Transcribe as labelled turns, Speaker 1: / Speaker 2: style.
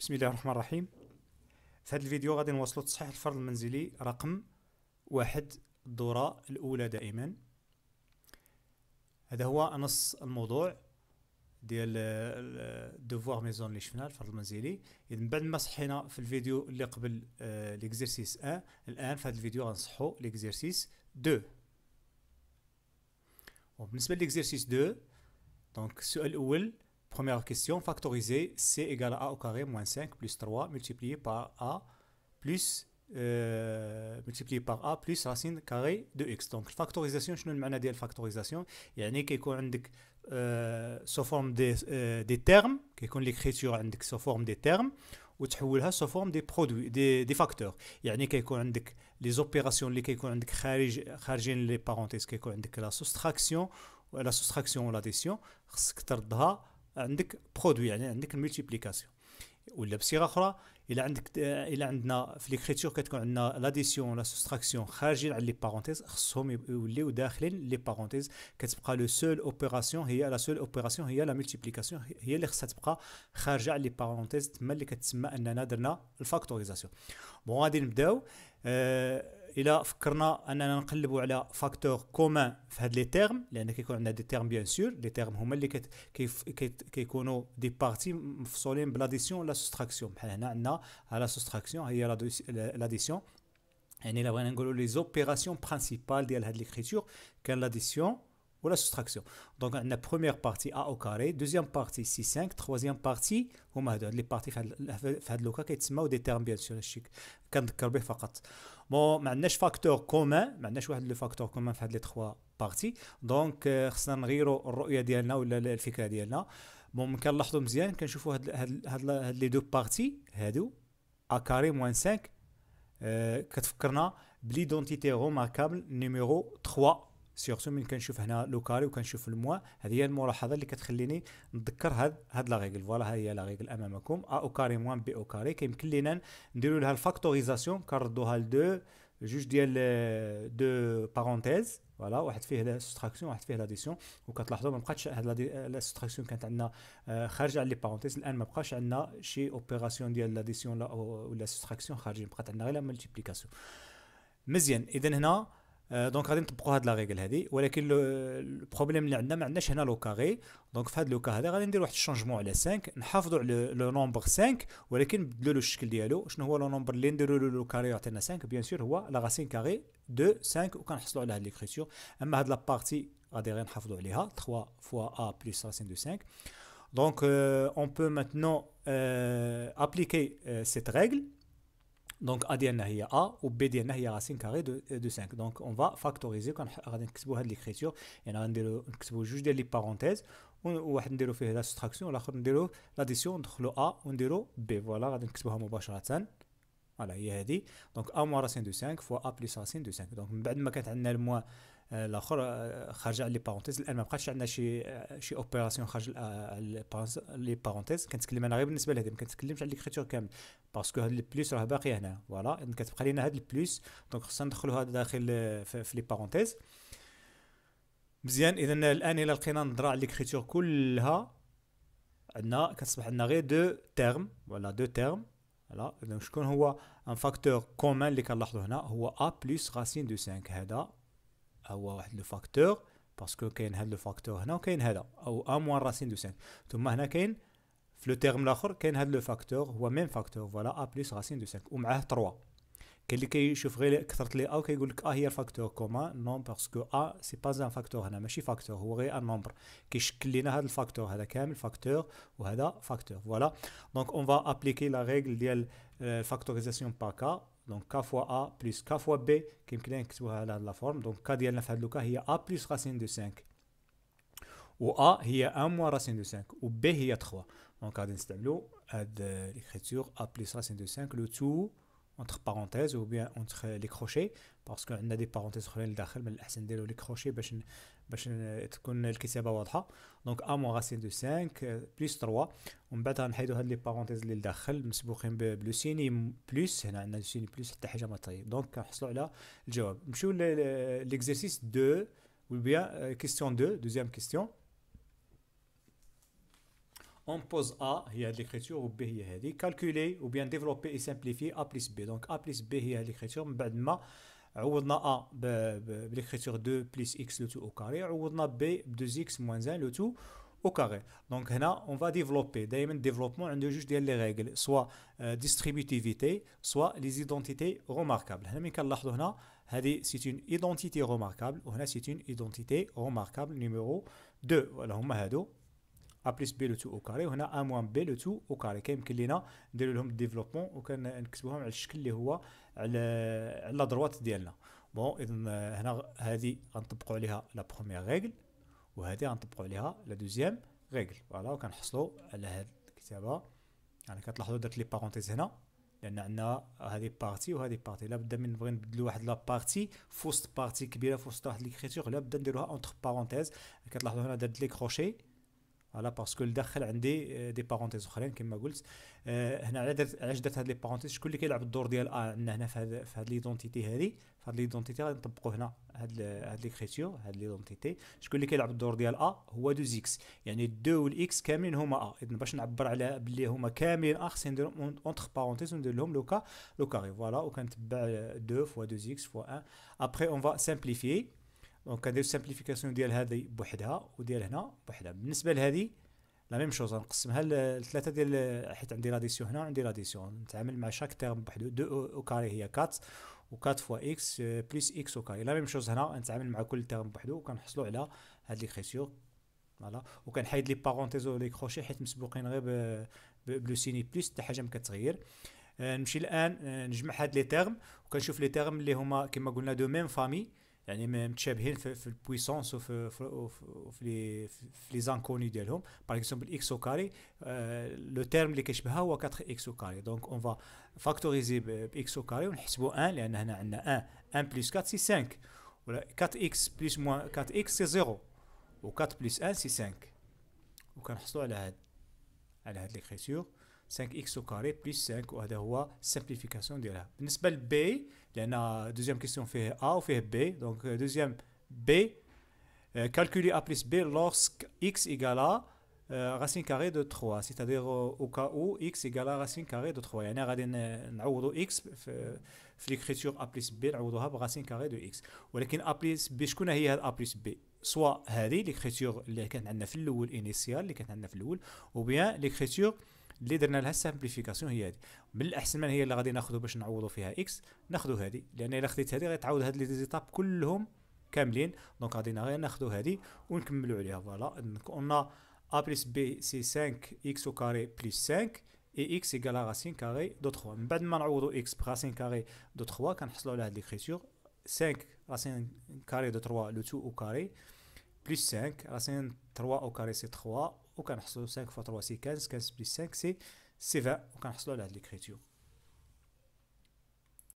Speaker 1: بسم الله الرحمن الرحيم في هذا الفيديو غادي نوصلوا تصحيح الفرض المنزلي رقم واحد الدورة الأولى دائما هذا هو نص الموضوع ديال دوفوار ميزون اللي شفنا الفرض المنزلي إذن بعد ما صحينا في الفيديو اللي قبل ليكزيرسيس آه، 1 الآن في هذا الفيديو غنصحو ليكزيرسيس دو وبالنسبة ليكزيرسيس دو دونك السؤال الأول Première question, factoriser c égale à au carré moins 5 plus 3 multiplié par a plus euh, par a racine carré de x. Donc factorisation, je ne vais pas factorisation. Il y a une qui est euh, sous forme des, euh, des termes, qui est l'écriture sous forme des termes, ou sous forme des produits, des, des facteurs. Il y a une qui est les opérations, les qui les parenthèses, qui est la soustraction, la soustraction ou l'addition, عندك برودوي يعني عندك الملتيبليكاسيون ولا بصيغه اخرى الا عندك الا عندنا في ليكريتور كتكون عندنا لاديسيون لا سوستراكسيون خارجين على لي بارونتيز خصهم يوليو داخلين لي بارونتيز كتبقى لو سول اوبيراسيون هي لا سول اوبيراسيون هي لا ملتيبليكاسيون هي اللي خصها تبقى خارجه على لي بارونتيز تما اللي كتسمى اننا درنا الفاكتوريزاسيون بون غادي نبداو أه Il y a des facteur commun les termes. a des termes, bien sûr. Les termes des parties, l'addition et la soustraction. Il a la soustraction, l'addition. les opérations principales de l'écriture, l'addition ou la soustraction. Donc, la première partie a au carré, deuxième partie 6 5 troisième partie, ou ma les parties fait le cas qui est des termes bien sûr, chic, quand le carbé fakat. Bon, maintenant, facteur commun, maintenant, le facteur commun fait les trois parties. Donc, c'est euh, un rire au diana ou le fikra diana. Bon, je vais vous montrer je vais les deux parties, a carré moins 5, euh, que je l'identité remarquable numéro 3. سيورسون من كنشوف هنا كاري وكنشوف الموا هذه هي الملاحظه اللي كتخليني نتذكر هاد هاد لا ريغل فوالا ها هي لا ريغل امامكم ا او كاري موان بي او كاري كيمكن لينا نديرو لها الفاكتوريزاسيون كنردوها لدو جوج ديال دو آه، بارونتيز فوالا واحد فيه لا سوستراكسيون واحد فيه لاديسيون وكتلاحظوا ما بقاتش هاد لا سوستراكسيون كانت عندنا آه، خارجه على لي بارونتيز الان ما بقاش عندنا شي اوبيراسيون ديال لاديسيون ولا سوستراكسيون خارجين بقات عندنا غير لا ملتيبليكاسيون مزيان اذا هنا Euh, donc, on va appliquer cette règle. le problème que c'est que nous n'avons le carré. Donc, dans ce cas-là, on va faire un changement sur 5. On va faire le nombre 5. Mais on va changer le nombre de la rassine carré de 5. Bien sûr, c'est la racine carré de 5. on va obtenir cette écriture. Mais cette partie, on va la faire en 3 fois a plus la rassine de 5. Donc, euh, on peut maintenant euh, appliquer cette règle. Donc A dn A ou B dn racine carrée de, 5. Donc on va factoriser quand on va faire l'écriture. on va faire juste les parenthèses. On va faire la soustraction. On va faire l'addition entre le A et le B. Voilà, on va faire ça. voilà, il y a dit, donc A moins racine de 5 fois A plus racine de 5. Donc, on va faire le moins الاخر خارجه على لي بارونتيز الان ما بقاش عندنا شي شي اوبيراسيون خارج لي بارونتيز كنتكلم انا غير بالنسبه لهذه ما كنتكلمش على ليكريتور كامل باسكو هاد البلوس راه باقيه هنا فوالا كتبقى لينا هاد البلوس دونك خصنا ندخلوها داخل في لي بارونتيز مزيان اذا الان الى لقينا نضرا على ليكريتور كلها عندنا كتصبح عندنا غير دو تيرم ولا دو تيرم فوالا اذا شكون هو ان فاكتور كومان اللي كنلاحظو هنا هو ا بلس راسين دو 5 هذا هو واحد لو فاكتور باسكو كاين هاد لو فاكتور هنا وكاين هذا او ا موان راسين دو 5 ثم هنا كاين في لو تيرم الاخر كاين هاد لو فاكتور هو ميم فاكتور فوالا ا بليس راسين دو 5 ومعاه 3 كاين اللي كيشوف غير كثرت لي ا وكيقول لك ا هي الفاكتور كوما نون باسكو ا سي با ان فاكتور هنا ماشي فاكتور هو غير ان نومبر كيشكل لينا هاد الفاكتور هذا كامل فاكتور وهذا فاكتور فوالا دونك اون فا ابليكي لا ريغل ديال الفاكتوريزاسيون euh, باكا Donc k fois a plus k fois b, qui est la forme. Donc k dielle cas, il y a a plus racine de 5. Ou a, il y a 1 moins racine de 5. Ou b, il y a 3. Donc de euh, l'écriture a plus racine de 5, le tout entre parenthèses ou bien entre les crochets, parce qu'on a des parenthèses sur les mais a des les crochets, ben, باش تكون الكتابه واضحه دونك ا موان راسين دو 5 بلس 3 ومن بعد غنحيدو هاد لي بارونتيز اللي لداخل مسبوقين بلو سيني بلوس هنا عندنا سيني بلوس حتى حاجه ما طيب دونك كنحصلوا على الجواب نمشيو ليكزيرسيس 2 ou bien euh, question 2 دوزيام كيستيون on pose A, il y a de l'écriture, ou B, il y a Calculer ou bien développer et simplifier A plus B. Donc A plus B, il y a de l'écriture, On a l'écriture 2 plus x le tout au carré, on a b 2x moins 1 le tout au carré. Donc, on va développer. D'ailleurs, le développement, on a juste les règles soit distributivité, soit les identités remarquables. On c'est une identité remarquable, et c'est une identité remarquable numéro 2. On a a plus b le tout au carré, on a a moins b le tout au carré. Quand on a développé, on a un développement. On les على على دروات ديالنا بون اذا هنا هذه غنطبقوا عليها لا بروميير ريغل وهذه غنطبقوا عليها لا دوزيام ريغل فوالا وكنحصلوا على هذه الكتابه يعني كتلاحظوا درت لي بارونتيز هنا لان عندنا هذه بارتي وهذه بارتي لا بد من نبغي نبدلوا واحد لا بارتي في وسط بارتي كبيره في وسط واحد ليكريتور لا بد نديروها اونتر بارونتيز كتلاحظوا هنا درت لي كروشي على باسكو لداخل عندي دي بارونتيز اخرين كما قلت هنا علاش درت هاد لي بارونتيز شكون اللي كيلعب الدور ديال ا عندنا هنا في هاد في هاد ليدونتيتي هادي في هاد ليدونتيتي غادي نطبقو هنا هاد هاد ليكريتيور هاد ليدونتيتي شكون اللي كيلعب الدور ديال ا هو دوز اكس يعني دو والاكس كاملين هما ا اذن باش نعبر على بلي هما كاملين ا خصني ندير اونتر بارونتيز وندير لهم لوكا لوكاري فوالا وكنتبع دو فوا دوز اكس فوا ان ابخي اون فا سامبليفيي دونك كندير سامبليفيكاسيون ديال هذه بوحدها وديال هنا بوحدها بالنسبه لهذه لا ميم شوز نقسمها لثلاثه ديال حيت عندي لاديسيون هنا وعندي لاديسيون نتعامل مع شاك تيرم بوحدو دو او كاري هي 4 و 4 فوا اكس بلس اكس او كاري لا ميم شوز هنا نتعامل مع كل تيرم بوحدو وكنحصلوا على هاد لي خيسيور فوالا وكنحيد لي بارونتيز ولي لي كروشي حيت مسبوقين غير بلو سيني بلس حتى حاجه ما كتغير آه، نمشي الان آه، نجمع هاد لي تيرم وكنشوف لي تيرم اللي هما كما قلنا دو ميم فامي يعني متشابهين في, في البويسونس وفي في, في لي في لي زانكوني ديالهم باغ اكزومبل اكس او كاري لو تيرم اللي كيشبهها هو 4 اكس او كاري دونك اون فا فاكتوريزي باكس او كاري ونحسبوا 1 لان هنا عندنا 1 1 بلس 4 سي 5 ولا 4 اكس بلس موان 4 اكس سي 0 و 4 بلس 1 سي 5 وكنحصلوا على هاد على هاد ليكريتور 5x او كاري plus 5 وهذا هو سامبليفيكاسيون ديالها بالنسبه لبي لان دوزيام كيسيون فيه ا وفيه بي دونك دوزيام بي calculer a plus b lorsque x égale à euh, racine carrée de 3 c'est-à-dire euh, au cas où x égale à racine carrée de 3 يعني غادي نعوضوا x في, ليكريتور l'écriture a plus b نعوضوها براسين كاري دو x ولكن a plus b شكون هي هاد a plus b سوا هذه ليكريتور اللي كانت عندنا في الاول انيسيال اللي كانت عندنا في الاول وبيان ليكريتور اللي درنا لها السامبليفيكاسيون هي هذه من الاحسن من هي اللي غادي ناخذه باش نعوضوا فيها اكس ناخذوا هذه لان الا خديت هذه غيتعاود هاد لي زيتاب كلهم كاملين دونك غادي غير ناخذوا هذه ونكملوا عليها فوالا قلنا a بلس بي سي 5 اكس او كاري بلس 5 اي اكس égale راسين كاري دو 3 من بعد ما نعوضوا اكس براسين كاري دو 3 كنحصلوا على هاد ليكريتور 5 راسين كاري دو 3 لو 2 او كاري بلس 5 راسين 3 او كاري سي 3 وكنحصلوا 5 فوا 3 سي 15 15 بلس 5 سي سي 20 وكنحصلوا على هاد ليكريتور